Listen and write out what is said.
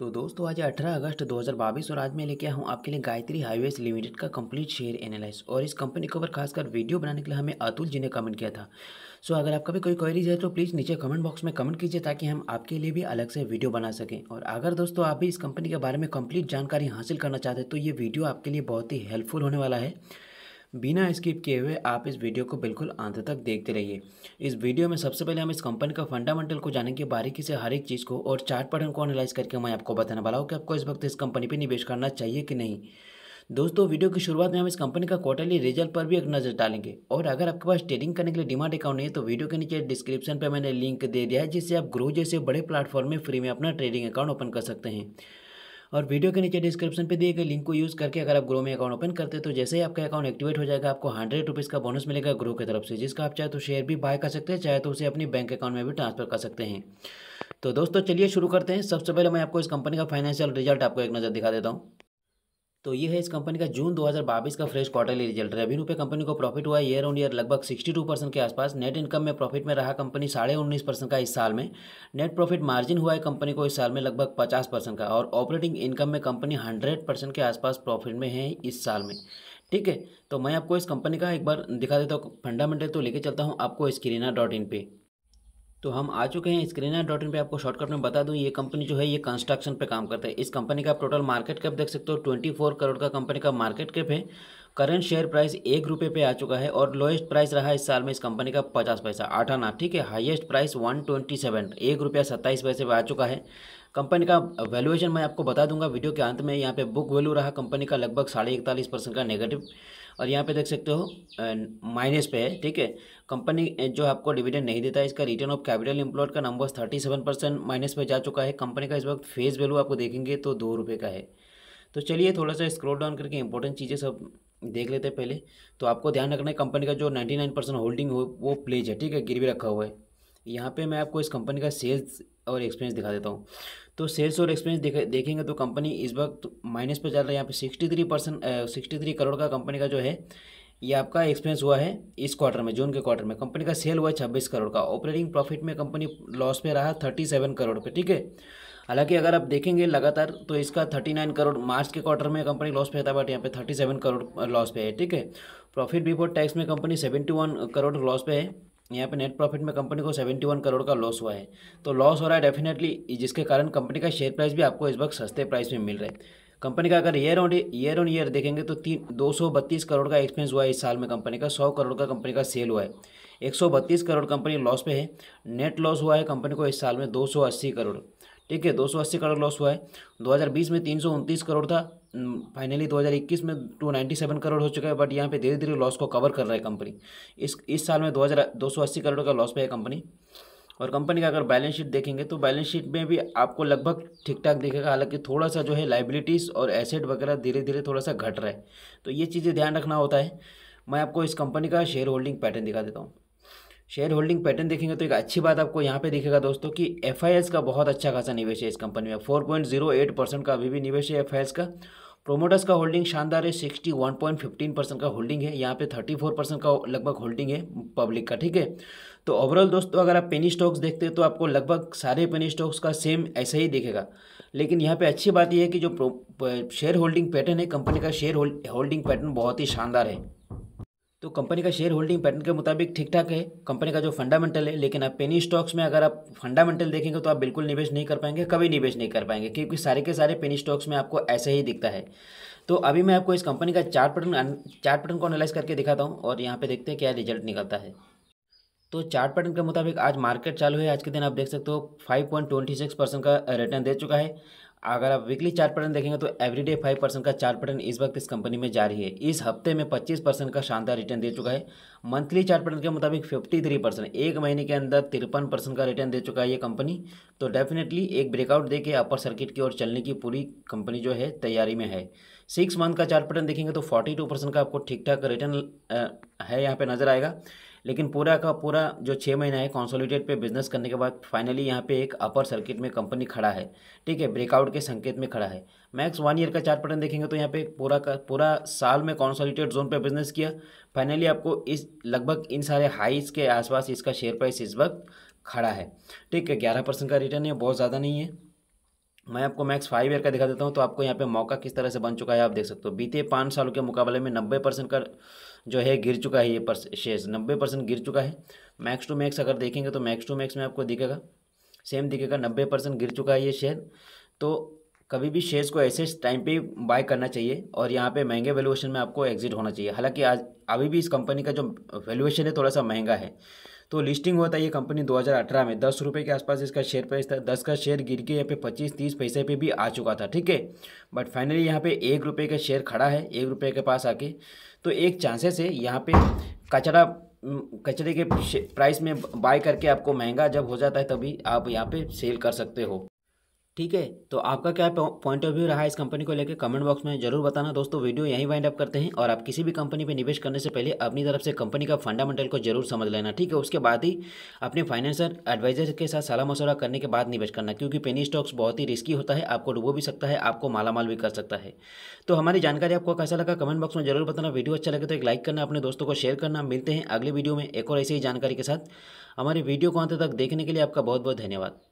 तो दोस्तों आज 18 अगस्त 2022 और आज मैं लेके आया हूँ आपके लिए गायत्री हाईवेज लिमिटेड का कंप्लीट शेयर एनालिस और इस कंपनी के ऊपर खासकर वीडियो बनाने के लिए हमें अतुल जी ने कमेंट किया था सो अगर आपका भी कोई क्वेरीज है तो प्लीज़ नीचे कमेंट बॉक्स में कमेंट कीजिए ताकि हम आपके लिए भी अलग से वीडियो बना सकें और अगर दोस्तों आप भी इस कंपनी के बारे में कम्प्लीट जानकारी हासिल करना चाहते हैं तो ये वीडियो आपके लिए बहुत ही हेल्पफुल होने वाला है बिना स्किप किए हुए आप इस वीडियो को बिल्कुल अंत तक देखते रहिए इस वीडियो में सबसे पहले हम इस कंपनी का फंडामेंटल को जानेंगे बारीकी से हर एक चीज़ को और चार्ट पैटर्न को एनालाइज करके मैं आपको बताने वाला हूँ कि आपको इस वक्त इस कंपनी पर निवेश करना चाहिए कि नहीं दोस्तों वीडियो की शुरुआत में हम इस कंपनी का क्वार्टरली रिजल्ट पर भी एक नज़र डालेंगे और अगर आपके पास ट्रेडिंग करने के लिए डिमांड अकाउंट नहीं है तो वीडियो के नीचे डिस्क्रिप्शन पर मैंने लिंक दे दिया है जिससे आप ग्रो जैसे बड़े प्लेटफॉर्म में फ्री में अपना ट्रेडिंग अकाउंट ओपन कर सकते हैं और वीडियो के नीचे डिस्क्रिप्शन पे दिए गए लिंक को यूज़ करके अगर आप ग्रो में अकाउंट ओपन करते हैं तो जैसे ही आपका अकाउंट एक्टिवेट हो जाएगा आपको हंड्रेड रुपीज़ का बोनस मिलेगा ग्रो की तरफ से जिसका आप चाहे तो शेयर भी बाय कर सकते हैं चाहे तो उसे अपनी बैंक अकाउंट में भी ट्रांसफर कर सकते हैं तो दोस्तों चलिए शुरू करते हैं सबसे पहले मैं आपको इस कंपनी का फाइनेंशियल रिजल्ट आपको एक नज़र दिखा देता हूँ तो ये है इस कंपनी का जून 2022 का फ्रेश क्वार्टरली रिजल्ट रेवेन्यू पे कंपनी को प्रॉफिट हुआ ईयर ऑन ईयर लगभग 62 परसेंट के आसपास नेट इनकम में प्रॉफिट में रहा कंपनी साढ़े उन्नीस परसेंट का इस साल में नेट प्रॉफिट मार्जिन हुआ है कंपनी को इस साल में लगभग 50 परसेंट का और ऑपरेटिंग इनकम में कंपनी हंड्रेड परसेंट के आसपास प्रॉफिट में है इस साल में ठीक है तो मैं आपको इस कंपनी का एक बार दिखा देता हूँ फंडामेंटल तो लेके चलता हूँ आपको स्क्रीना डॉट इन पे तो हम आ चुके हैं स्क्रीनर डॉट इन पर आपको शॉर्टकट में बता दूं ये कंपनी जो है ये कंस्ट्रक्शन पे काम करता है इस कंपनी का आप टोटल मार्केट कैप देख सकते हो ट्वेंटी फोर करोड़ का कंपनी का मार्केट कैप है करंट शेयर प्राइस एक रुपये पे आ चुका है और लोएस्ट प्राइस रहा इस साल में इस कंपनी का पचास पैसा आठ आना ठीक है highest price one twenty seven एक रुपया सत्ताईस पैसे पर आ चुका है कंपनी का वैल्यूएशन मैं आपको बता दूंगा वीडियो के अंत में यहाँ पे बुक वैल्यू रहा कंपनी का लगभग साढ़े इकतालीस परसेंट का नेगेटिव और यहाँ पे देख सकते हो माइनस पे है ठीक है कंपनी जो आपको डिविडेंड नहीं देता है इसका रिटर्न ऑफ कैपिटल इंप्लॉयड का number thirty seven percent minus पे जा चुका है कंपनी का इस वक्त फेस वैल्यू आपको देखेंगे तो दो रुपये का है तो चलिए थोड़ा सा स्क्रोल डाउन करके इंपॉर्टेंट चीज़ें सब देख लेते हैं पहले तो आपको ध्यान रखना है कंपनी का जो नाइन्टी नाइन परसेंट होल्डिंग हो वो प्लेज है ठीक है गिरवी रखा हुआ है यहाँ पे मैं आपको इस कंपनी का सेल्स और एक्सपीरियंस दिखा देता हूँ तो सेल्स और एक्सपीरियंस देखेंगे तो कंपनी इस वक्त तो माइनस पर चल रहा है यहाँ पे sixty three percent sixty three crore का कंपनी का जो है ये आपका एक्सपीरियंस हुआ है इस क्वार्टर में जून के क्वार्टर में कंपनी का सेल हुआ है छब्बीस करोड़ का ऑपरेटिंग प्रॉफिट में कंपनी लॉस में रहा थर्टी सेवन करोड़ पे ठीक है हालांकि अगर आप देखेंगे लगातार तो इसका थर्टी नाइन करोड़ मार्च के क्वार्टर में कंपनी लॉस पे था बट यहाँ पे थर्टी सेवन करोड़ लॉस पे है ठीक है प्रॉफिट बिफोर टैक्स में company seventy one crore loss पे है यहाँ पे नेट प्रॉफिट में कंपनी को 71 करोड़ का लॉस हुआ है तो लॉस हो रहा है डेफिनेटली जिसके कारण कंपनी का शेयर प्राइस भी आपको इस वक्त सस्ते प्राइस में मिल रहा है कंपनी का अगर year on year on year देखेंगे तो तीन दो सौ बत्तीस करोड़ का एक्सपेंस हुआ है इस साल में कंपनी का सौ करोड़ का कंपनी का सेल हुआ है एक सौ बत्तीस करोड़ कंपनी लॉस पे है नेट लॉस हुआ है कंपनी को इस साल में दो सौ अस्सी करोड़ ठीक है अस्सी करोड़ लॉस हुआ है 2020 में तीन करोड़ था फाइनली 2021 में 297 करोड़ हो चुका है बट यहाँ पे धीरे धीरे लॉस को कवर कर रहा है कंपनी इस इस साल में सौ अस्सी करोड़ का लॉस पे है कंपनी और कंपनी का अगर बैलेंस शीट देखेंगे तो बैलेंस शीट में भी आपको लगभग ठीक ठाक दिखेगा हालांकि थोड़ा सा जो है लाइबिलिटीज़ और एसेट वगैरह धीरे धीरे थोड़ा सा घट रहा है तो ये चीज़ें ध्यान रखना होता है मैं आपको इस कंपनी का शेयर होल्डिंग पैटर्न दिखा देता हूँ शेयर होल्डिंग पैटर्न देखेंगे तो एक अच्छी बात आपको यहाँ पे दिखेगा दोस्तों कि एफ का बहुत अच्छा खासा निवेश है इस कंपनी में four point zero eight percent का अभी भी निवेश है एफ का प्रोमोटर्स का होल्डिंग शानदार है sixty one point fifteen percent का होल्डिंग है यहाँ पे फोर परसेंट का लगभग होल्डिंग है पब्लिक का ठीक है तो ओवरऑल दोस्तों अगर आप पेनी स्टॉक्स देखते हैं तो आपको लगभग सारे पेनी स्टॉक्स का सेम ऐसा ही दिखेगा लेकिन यहाँ पे अच्छी बात यह है कि जो शेयर होल्डिंग पैटर्न है कंपनी का शेयर होल्डिंग पैटर्न बहुत ही शानदार है तो कंपनी का शेयर होल्डिंग पैटर्न के मुताबिक ठीक ठाक है कंपनी का जो फंडामेंटल है लेकिन आप पेनी स्टॉक्स में अगर आप फंडामेंटल देखेंगे तो आप बिल्कुल निवेश नहीं कर पाएंगे कभी निवेश नहीं कर पाएंगे क्योंकि सारे के सारे पेनी स्टॉक्स में आपको ऐसे ही दिखता है तो अभी मैं आपको इस कंपनी का चार्ट पैटर्न चार्ट पैटर्न को एनालाइज करके दिखाता हूँ और यहाँ पे देखते हैं क्या रिजल्ट निकलता है तो चार्ट पैटर्न के मुताबिक आज मार्केट चालू है आज के दिन आप देख सकते हो सिक्स परसेंट का रिटर्न दे चुका है अगर आप वीकली चार्ट पैटर्न देखेंगे तो एवरीडे फाइव परसेंट का चार्ट पैटर्न इस वक्त इस कंपनी में जारी है इस हफ्ते में पच्चीस परसेंट का शानदार रिटर्न दे चुका है मंथली चार्ट पैटर्न के मुताबिक फिफ्टी थ्री परसेंट एक महीने के अंदर तिरपन परसेंट का रिटर्न दे चुका है ये कंपनी तो डेफिनेटली एक ब्रेकआउट दे के अपर सर्किट की ओर चलने की पूरी कंपनी जो है तैयारी में है सिक्स मंथ का चार्ट पैटर्न देखेंगे तो फोर्टी टू परसेंट का आपको ठीक ठाक रिटर्न है यहाँ पर नजर आएगा लेकिन पूरा का पूरा जो छः महीना है कॉन्सोलिडेट पे बिजनेस करने के बाद फाइनली यहाँ पे एक अपर सर्किट में कंपनी खड़ा है ठीक है ब्रेकआउट के संकेत में खड़ा है मैक्स वन ईयर का चार्ट पैटर्न देखेंगे तो यहाँ पे पूरा का पूरा साल में कॉन्सोलिडेट जोन पे बिजनेस किया फाइनली आपको इस लगभग इन सारे हाइस के आसपास इसका शेयर प्राइस इस वक्त खड़ा है ठीक है ग्यारह परसेंट का रिटर्न है बहुत ज़्यादा नहीं है मैं आपको मैक्स फाइव ईयर का दिखा देता हूँ तो आपको यहाँ पे मौका किस तरह से बन चुका है आप देख सकते हो बीते पाँच सालों के मुकाबले में नब्बे परसेंट का जो है गिर चुका है ये शेयर नब्बे परसेंट गिर चुका है मैक्स टू मैक्स अगर देखेंगे तो मैक्स टू मैक्स में आपको दिखेगा सेम दिखेगा नब्बे परसेंट गिर चुका है ये शेयर तो कभी भी शेयर्स को ऐसे टाइम पर बाय करना चाहिए और यहाँ पर महंगे वैल्यूएशन में आपको एग्जिट होना चाहिए हालाँकि आज अभी भी इस कंपनी का जो वैल्यूएशन है थोड़ा सा महंगा है तो लिस्टिंग होता है ये कंपनी 2018 में दस रुपये के आसपास इसका शेयर प्राइस था दस का शेयर गिर के यहाँ पे पच्चीस तीस पैसे पे भी आ चुका था ठीक है बट फाइनली यहाँ पे एक रुपये का शेयर खड़ा है एक रुपये के पास आके तो एक चांसेस है यहाँ पे कचरा कचरे के प्राइस में बाय करके आपको महंगा जब हो जाता है तभी आप यहाँ पे सेल कर सकते हो ठीक है तो आपका क्या पॉइंट ऑफ व्यू रहा इस कंपनी को लेकर कमेंट बॉक्स में जरूर बताना दोस्तों वीडियो यहीं वाइंड अप करते हैं और आप किसी भी कंपनी पर निवेश करने से पहले अपनी तरफ से कंपनी का फंडामेंटल को जरूर समझ लेना ठीक है उसके बाद ही अपने फाइनेंशियल एडवाइजर के साथ सलाह मशवरा करने के बाद निवेश करना क्योंकि पेनी स्टॉक्स बहुत ही रिस्की होता है आपको डुबो भी सकता है आपको मालामाल भी कर सकता है तो हमारी जानकारी आपको कैसा लगा कमेंट बॉक्स में जरूर बताना वीडियो अच्छा लगे तो एक लाइक करना अपने दोस्तों को शेयर करना मिलते हैं अगले वीडियो में एक और ऐसी ही जानकारी के साथ हमारी वीडियो को अंत तक देखने के लिए आपका बहुत बहुत धन्यवाद